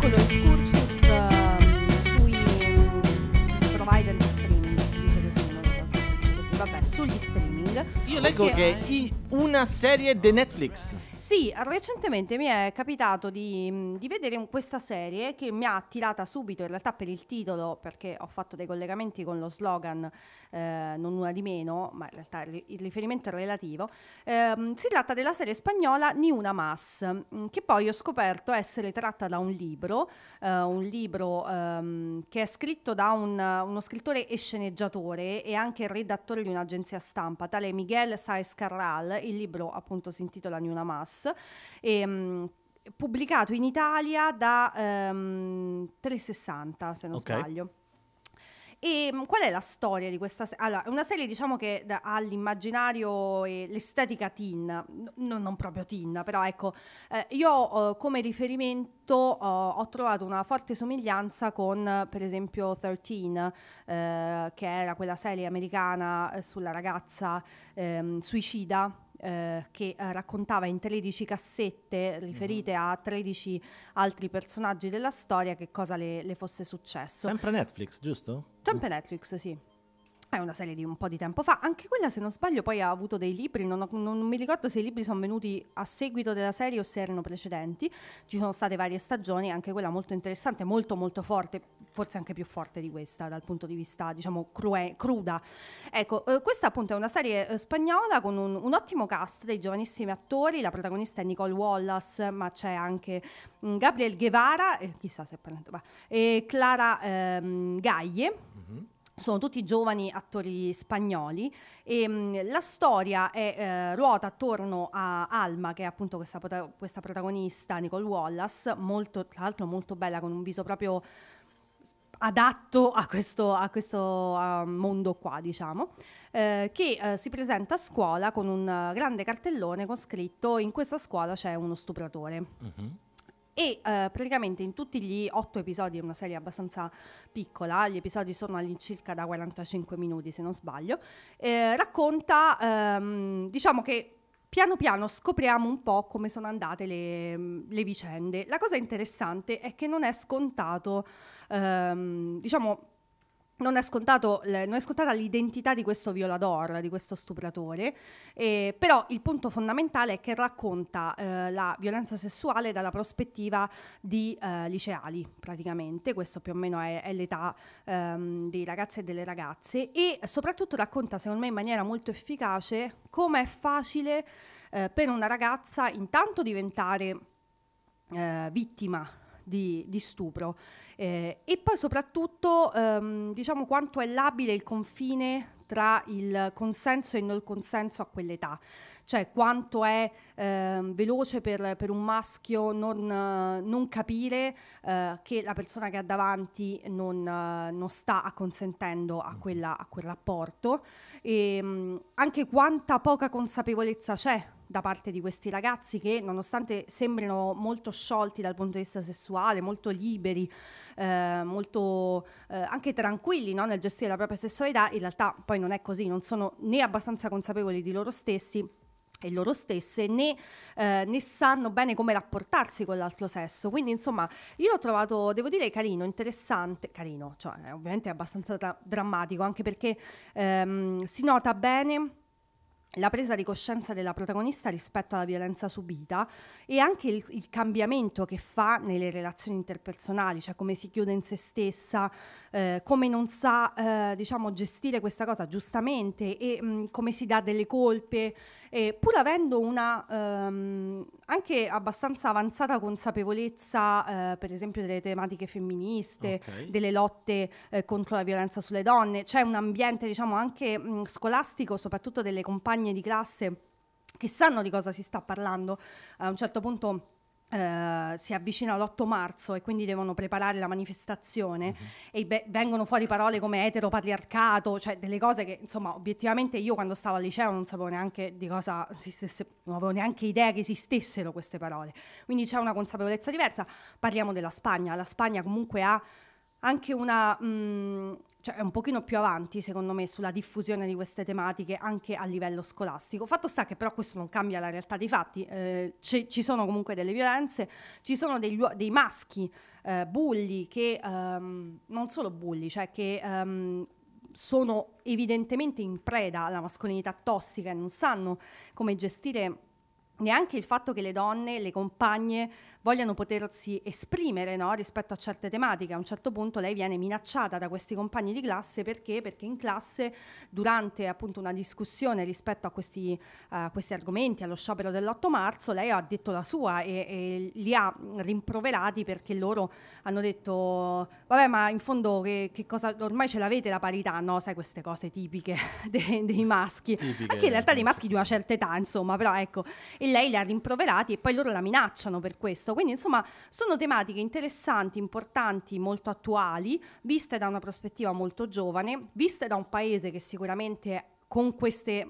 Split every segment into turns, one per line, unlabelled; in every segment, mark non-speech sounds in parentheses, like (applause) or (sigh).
piccolo excursus uh, sui provider di streaming, scrivete così, non lo so, così, vabbè, sugli streaming. Io leggo che è
una serie di Netflix.
Sì, recentemente mi è capitato di, mm, di vedere un, questa serie che mi ha attirata subito, in realtà per il titolo, perché ho fatto dei collegamenti con lo slogan eh, Non una di meno, ma in realtà il, il riferimento è relativo. Eh, si tratta della serie spagnola Ni una más, mm, che poi ho scoperto essere tratta da un libro, eh, un libro ehm, che è scritto da un, uno scrittore e sceneggiatore e anche redattore di un'agenzia stampa, tale Miguel Saez Carral. Il libro appunto si intitola Ni una más Plus. E, ehm, mh, pubblicato in Italia da ehm, 360 se non okay. sbaglio. E ehm, mh, qual è la storia di questa serie? Allora, è una serie diciamo che da, ha l'immaginario e l'estetica teen, no, non proprio teen, però ecco, eh, io eh, come riferimento oh, ho trovato una forte somiglianza con per esempio 13, eh, che era quella serie americana eh, sulla ragazza ehm, suicida eh, che eh, raccontava in 13 cassette riferite mm. a 13 altri personaggi della storia che cosa le, le fosse successo. Sempre
Netflix, giusto?
Sempre Netflix, sì è una serie di un po' di tempo fa. Anche quella, se non sbaglio, poi ha avuto dei libri. Non, ho, non, mi ricordo se i libri sono venuti a seguito della serie o se erano precedenti. Ci sono state varie stagioni, anche quella molto interessante, molto molto forte, forse anche più forte di questa dal punto di vista, diciamo, crue, cruda. Ecco, eh, questa appunto è una serie eh, spagnola con un, un, ottimo cast dei giovanissimi attori. La protagonista è Nicole Wallace, ma c'è anche mh, mm, Gabriel Guevara, eh, chissà se è parlante, e Clara ehm, Gaglie. Mm-hmm sono tutti giovani attori spagnoli e mh, mm, la storia è, eh, ruota attorno a Alma che è appunto questa, questa protagonista Nicole Wallace molto, tra l'altro molto bella con un viso proprio adatto a questo, a questo uh, mondo qua diciamo eh, che eh, si presenta a scuola con un eh, grande cartellone con scritto in questa scuola c'è uno stupratore mm-hmm e eh, praticamente in tutti gli otto episodi, è una serie abbastanza piccola, gli episodi sono all'incirca da 45 minuti se non sbaglio, eh, racconta, ehm, diciamo che piano piano scopriamo un po' come sono andate le, le vicende. La cosa interessante è che non è scontato, ehm, diciamo, non è, scontato, non è, scontata l'identità di questo violador, di questo stupratore, eh, però il punto fondamentale è che racconta eh, la violenza sessuale dalla prospettiva di eh, liceali, praticamente, questo più o meno è, è l'età ehm, dei ragazzi e delle ragazze, e soprattutto racconta, secondo me, in maniera molto efficace come è facile eh, per una ragazza intanto diventare eh, vittima di, di stupro eh, e poi soprattutto ehm, diciamo quanto è labile il confine tra il consenso e il non consenso a quell'età, cioè quanto è ehm, veloce per, per, un maschio non, non capire eh, che la persona che ha davanti non, non sta consentendo a, quella, a quel rapporto e ehm, anche quanta poca consapevolezza c'è da parte di questi ragazzi che nonostante sembrino molto sciolti dal punto di vista sessuale, molto liberi, eh, molto eh, anche tranquilli no? nel gestire la propria sessualità, in realtà poi non è così, non sono né abbastanza consapevoli di loro stessi e loro stesse né, eh, né, sanno bene come rapportarsi con l'altro sesso. Quindi, insomma, io l'ho trovato, devo dire, carino, interessante, carino, cioè ovviamente è abbastanza tra- drammatico, anche perché ehm, si nota bene la presa di coscienza della protagonista rispetto alla violenza subita e anche il, il, cambiamento che fa nelle relazioni interpersonali, cioè come si chiude in se stessa, eh, come non sa eh, diciamo, gestire questa cosa giustamente e mh, mm, come si dà delle colpe, eh, pur avendo una ehm, anche abbastanza avanzata consapevolezza, eh, per esempio, delle tematiche femministe, okay. delle lotte eh, contro la violenza sulle donne, c'è un ambiente diciamo, anche mh, mm, scolastico, soprattutto delle compagne compagne di classe che sanno di cosa si sta parlando. A un certo punto Uh, si avvicina l'8 marzo e quindi devono preparare la manifestazione mm-hmm. e beh, vengono fuori parole come eteropatriarcato, cioè delle cose che insomma obiettivamente io quando stavo al liceo non sapevo neanche di cosa si stesse, non avevo neanche idea che esistessero queste parole. Quindi c'è una consapevolezza diversa. Parliamo della Spagna, la Spagna comunque ha anche una... Mh, mm, cioè un pochino più avanti secondo me sulla diffusione di queste tematiche anche a livello scolastico. Fatto sta che però questo non cambia la realtà dei fatti, eh, ci sono comunque delle violenze, ci sono dei, dei maschi eh, bulli che um, non solo bulli, cioè che um, sono evidentemente in preda alla mascolinità tossica e non sanno come gestire neanche il fatto che le donne, le compagne vogliano potersi esprimere no? rispetto a certe tematiche. A un certo punto lei viene minacciata da questi compagni di classe perché? Perché in classe, durante appunto una discussione rispetto a questi, uh, questi argomenti, allo sciopero dell'8 marzo, lei ha detto la sua e, e, li ha rimproverati perché loro hanno detto vabbè ma in fondo che, che cosa, ormai ce l'avete la parità, no? Sai queste cose tipiche (laughs) dei, dei maschi, tipiche. anche in realtà dei eh. maschi di una certa età insomma, però ecco, e lei li ha rimproverati e poi loro la minacciano per questo stesso. Quindi insomma sono tematiche interessanti, importanti, molto attuali, viste da una prospettiva molto giovane, viste da un paese che sicuramente con queste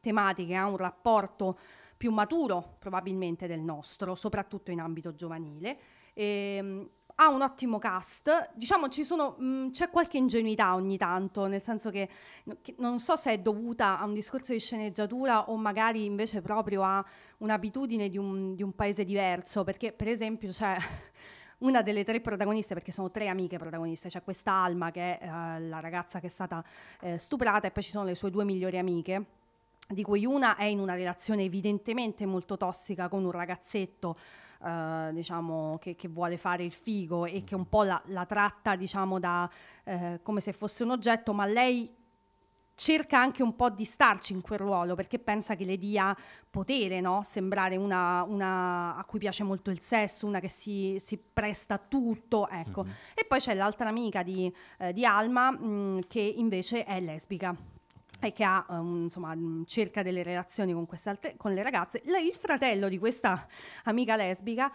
tematiche ha un rapporto più maturo probabilmente del nostro, soprattutto in ambito giovanile. E, ehm, ha un ottimo cast, diciamo sono, mh, mm, c'è qualche ingenuità ogni tanto, nel senso che, che, non so se è dovuta a un discorso di sceneggiatura o magari invece proprio a un'abitudine di un, di un paese diverso, perché per esempio c'è... (laughs) una delle tre protagoniste, perché sono tre amiche protagoniste, c'è questa Alma che è eh, la ragazza che è stata eh, stuprata e poi ci sono le sue due migliori amiche di cui una è in una relazione evidentemente molto tossica con un ragazzetto eh, diciamo, che, che, vuole fare il figo e che un po' la, la tratta diciamo, da, eh, come se fosse un oggetto, ma lei cerca anche un po' di starci in quel ruolo perché pensa che le dia potere, no? sembrare una, una, a cui piace molto il sesso, una che si, si presta a tutto. Ecco. Mm-hmm. E poi c'è l'altra amica di, eh, di Alma mh, mm, che invece è lesbica e che ha, um, insomma, cerca delle relazioni con, altre, con le ragazze, L- il fratello di questa amica lesbica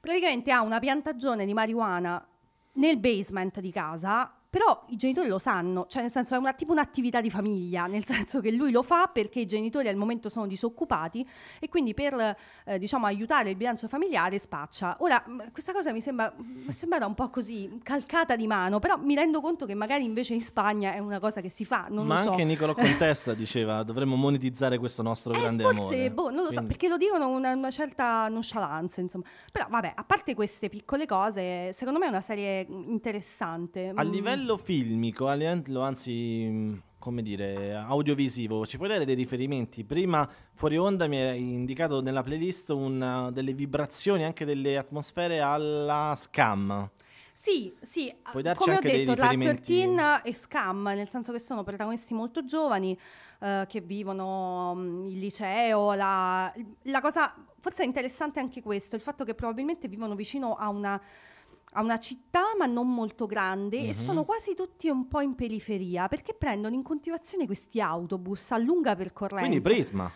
praticamente ha una piantagione di marijuana nel basement di casa però i genitori lo sanno, cioè nel senso è una, tipo un'attività di famiglia, nel (laughs) senso che lui lo fa perché i genitori al momento sono disoccupati e quindi per eh, diciamo, aiutare il bilancio familiare spaccia. Ora, mm, questa cosa mi sembra mm, sembrata un po' così calcata di mano, però mi rendo conto che magari invece in Spagna è una cosa che si fa, non Ma lo so. Ma anche Nicolo Contessa
(laughs) diceva dovremmo monetizzare questo nostro eh, grande forse, amore. boh, non lo quindi... so, perché
lo dicono una, una certa nonchalance, insomma. Però vabbè, a parte queste piccole cose, secondo me è una serie mm, interessante. A livello livello
filmico, anzi come dire, audiovisivo. Ci puoi dare dei riferimenti? Prima fuori onda mi hai indicato nella playlist una, delle vibrazioni, anche delle atmosfere alla scam.
Sì, sì, Puoi ah, darci come ho detto, la 13 è scam, nel senso che sono protagonisti molto giovani eh, che vivono mh, il liceo, la, la cosa forse è interessante anche questo, il fatto che probabilmente vivono vicino a una a una città ma non molto grande mm-hmm. e mhm. sono quasi tutti un po' in periferia perché prendono in continuazione questi autobus a lunga percorrenza. Quindi Prisma.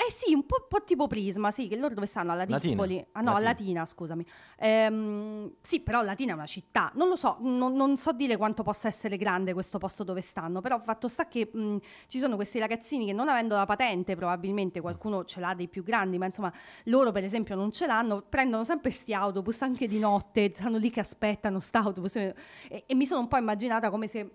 Eh sì, un po', po', tipo Prisma, sì, che loro dove stanno? Alla Rispoli? Ah no, a Latina scusami. Ehm, sì, però Latina è una città, non lo so, non, non, so dire quanto possa essere grande questo posto dove stanno, però fatto sta che mh, ci sono questi ragazzini che non avendo la patente, probabilmente qualcuno ce l'ha dei più grandi, ma insomma loro per esempio non ce l'hanno, prendono sempre questi autobus anche di notte, stanno lì che aspettano sta autobus e, e mi sono un po' immaginata come se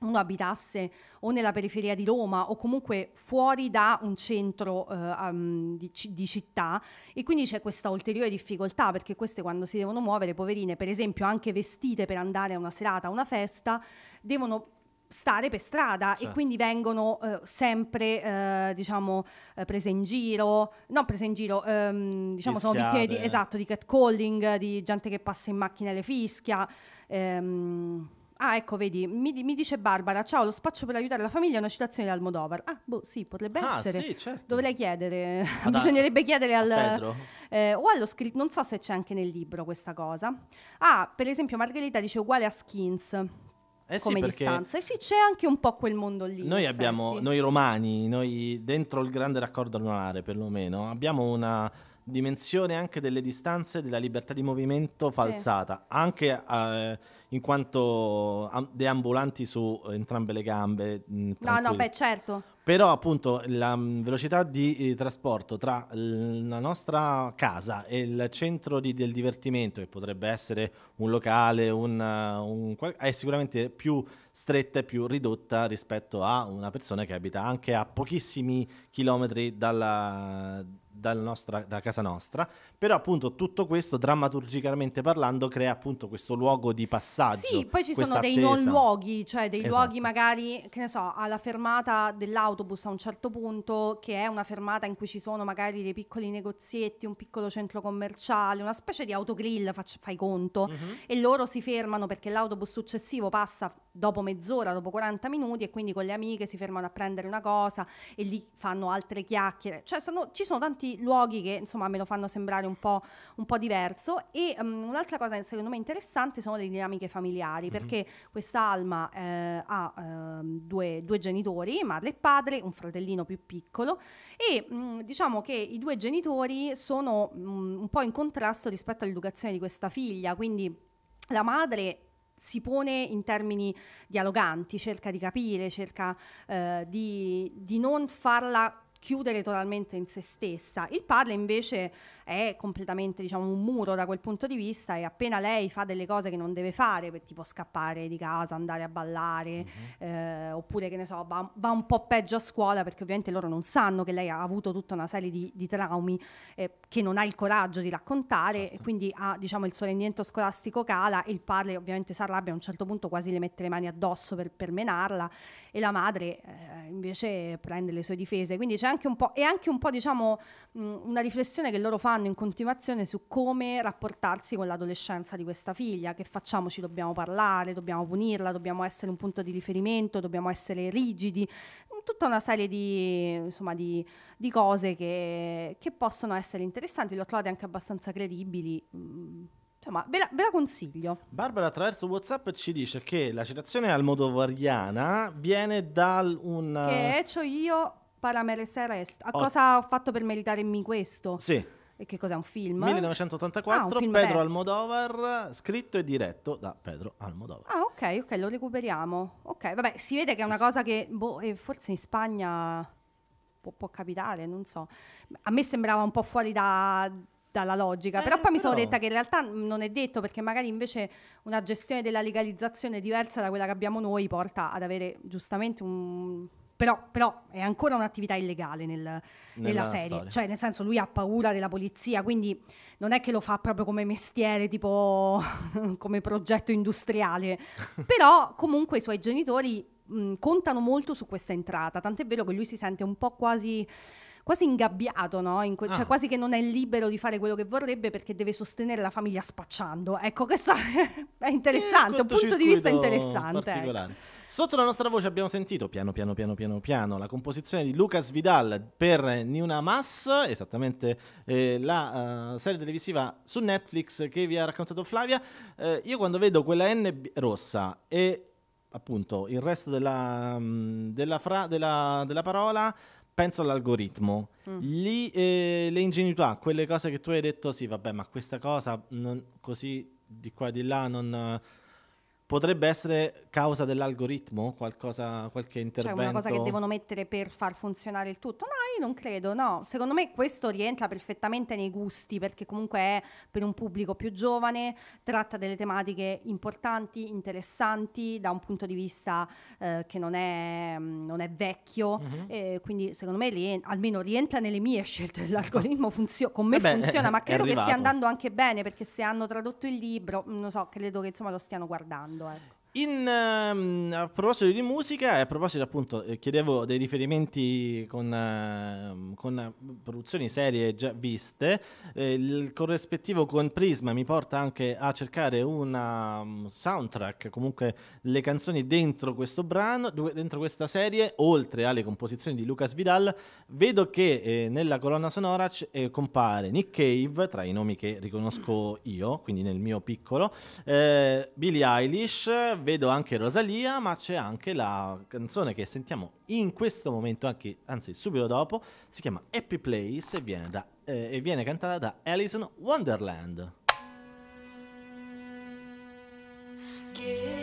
uno abitasse o nella periferia di Roma o comunque fuori da un centro eh, um, di, di, città e quindi c'è questa ulteriore difficoltà perché queste quando si devono muovere, poverine, per esempio anche vestite per andare a una serata, a una festa, devono stare per strada cioè. e certo. quindi vengono eh, sempre eh, diciamo eh, prese in giro non prese in giro ehm, diciamo Fischiate. sono vittime di eh. esatto di catcalling di gente che passa in macchina e le fischia ehm, Ah, ecco, vedi, mi, mi, dice Barbara, ciao, lo spaccio per aiutare la famiglia è una citazione di Almodovar. Ah, boh, sì, potrebbe ah, essere. Sì, certo. Dovrei chiedere, Ad (laughs) bisognerebbe chiedere al... Eh, o allo scritto, non so se c'è anche nel libro questa cosa. Ah, per esempio Margherita dice uguale a Skins. Eh come sì, distanza. Sì, c'è anche un po' quel mondo lì. Noi abbiamo, noi
romani, noi dentro il grande raccordo lunare perlomeno, abbiamo una dimensione anche delle distanze, della libertà di movimento falsata, sì. anche eh, in quanto deambulanti su entrambe le gambe. Mh, mm, no, no, beh, certo. Però appunto la mh, mm, velocità di eh, trasporto tra la nostra casa e il centro di, del divertimento, che potrebbe essere un locale, un, eh, un, è sicuramente più stretta e più ridotta rispetto a una persona che abita anche a pochissimi chilometri dalla dal nostra, da casa nostra, però appunto tutto questo drammaturgicamente parlando crea appunto questo luogo di passaggio. Sì, poi ci sono dei non
luoghi, cioè dei esatto. luoghi magari, che ne so, alla fermata dell'autobus a un certo punto, che è una fermata in cui ci sono magari dei piccoli negozietti, un piccolo centro commerciale, una specie di autogrill, faccio, fai conto, mm-hmm. e loro si fermano perché l'autobus successivo passa dopo mezz'ora, dopo 40 minuti e quindi con le amiche si fermano a prendere una cosa e lì fanno altre chiacchiere. Cioè sono, ci sono tanti questi luoghi che insomma me lo fanno sembrare un po', un po diverso. E um, un'altra cosa secondo me interessante sono le dinamiche familiari, mm -hmm. perché questa Alma eh, ha eh, due, due, genitori, madre e padre, un fratellino più piccolo e mh, mm, diciamo che i due genitori sono mh, mm, un po' in contrasto rispetto all'educazione di questa figlia, quindi la madre si pone in termini dialoganti, cerca di capire, cerca eh, di, di non farla chiudere totalmente in se stessa. Il padre invece è completamente diciamo, un muro da quel punto di vista e appena lei fa delle cose che non deve fare, tipo scappare di casa, andare a ballare, mm-hmm. eh, oppure che ne so, va, va, un po' peggio a scuola perché ovviamente loro non sanno che lei ha avuto tutta una serie di, di traumi eh, che non ha il coraggio di raccontare certo. e quindi ha, diciamo, il suo rendimento scolastico cala e il padre ovviamente si arrabbia a un certo punto quasi le mette le mani addosso per, per menarla e la madre eh, invece prende le sue difese. Quindi c'è anche anche un po', è anche un po' diciamo, mh, una riflessione che loro fanno in continuazione su come rapportarsi con l'adolescenza di questa figlia, che facciamoci, dobbiamo parlare, dobbiamo punirla, dobbiamo essere un punto di riferimento, dobbiamo essere rigidi, tutta una serie di, insomma, di, di cose che, che, possono essere interessanti, le ho trovate anche abbastanza credibili. Mh, insomma, ve la, ve
la, consiglio. Barbara attraverso WhatsApp ci dice che la citazione al almodovariana viene da un... Che
ho io Para Merecer Est. A Ot- cosa ho fatto per meritarmi questo? Sì. E che cos'è un film?
1984, ah, un film Pedro bello. Almodovar, scritto e diretto da Pedro Almodovar.
Ah, ok, ok, lo recuperiamo. Ok, vabbè, si vede che è una cosa che boh, forse in Spagna può, può, capitare, non so. A me sembrava un po' fuori da, dalla logica, eh, però poi però... mi sono detta che in realtà non è detto perché magari invece una gestione della legalizzazione diversa da quella che abbiamo noi porta ad avere giustamente un però, però, è ancora un'attività illegale nel, nella,
nella, serie, storia. cioè nel
senso lui ha paura della polizia, quindi non è che lo fa proprio come mestiere, tipo (laughs) come progetto industriale, (laughs) però comunque i suoi genitori mh, contano molto su questa entrata, tant'è vero che lui si sente un po' quasi quasi ingabbiato, no? In que- cioè ah. cioè quasi che non è libero di fare quello che vorrebbe perché deve sostenere la famiglia spacciando. Ecco, questo (laughs) è interessante, un punto di vista interessante. Ecco.
Sotto la nostra voce abbiamo sentito piano piano piano piano piano la composizione di Lucas Vidal per Niuna Mass, esattamente eh, la uh, serie televisiva su Netflix che vi ha raccontato Flavia. Eh, io quando vedo quella N rossa e appunto il resto della, mm, della, fra, della, della parola penso all'algoritmo, mm. Gli, eh, le ingenuità, quelle cose che tu hai detto, sì, vabbè, ma questa cosa non, così di qua e di là non Potrebbe essere causa dell'algoritmo? Qualcosa, qualche intervento? Cioè una cosa che devono
mettere per far funzionare il tutto? No, io non credo, no. Secondo me questo rientra perfettamente nei gusti perché comunque è per un pubblico più giovane, tratta delle tematiche importanti, interessanti, da un punto di vista eh, che non è, non è vecchio. Mm-hmm. Eh, quindi secondo me rien- almeno rientra nelle mie scelte.
dell'algoritmo, (laughs) funzio- con me eh beh, funziona, (laughs) ma credo che stia andando
anche bene perché se hanno tradotto il libro, non so, credo che insomma lo stiano guardando. lo hago.
In, ehm, a proposito di musica, a proposito appunto, eh, chiedevo dei riferimenti con, uh, con ehm, produzioni serie già viste, eh, il corrispettivo con Prisma mi porta anche a cercare una mm, soundtrack, comunque le canzoni dentro questo brano, dentro questa serie, oltre alle composizioni di Lucas Vidal, vedo che eh, nella colonna sonora compare Nick Cave, tra i nomi che riconosco io, quindi nel mio piccolo, Billie Eilish, vedo anche Rosalia, ma c'è anche la canzone che sentiamo in questo momento, anche, anzi subito dopo, si chiama Happy Place e viene, da, eh, e viene cantata da Alison Wonderland. Yeah.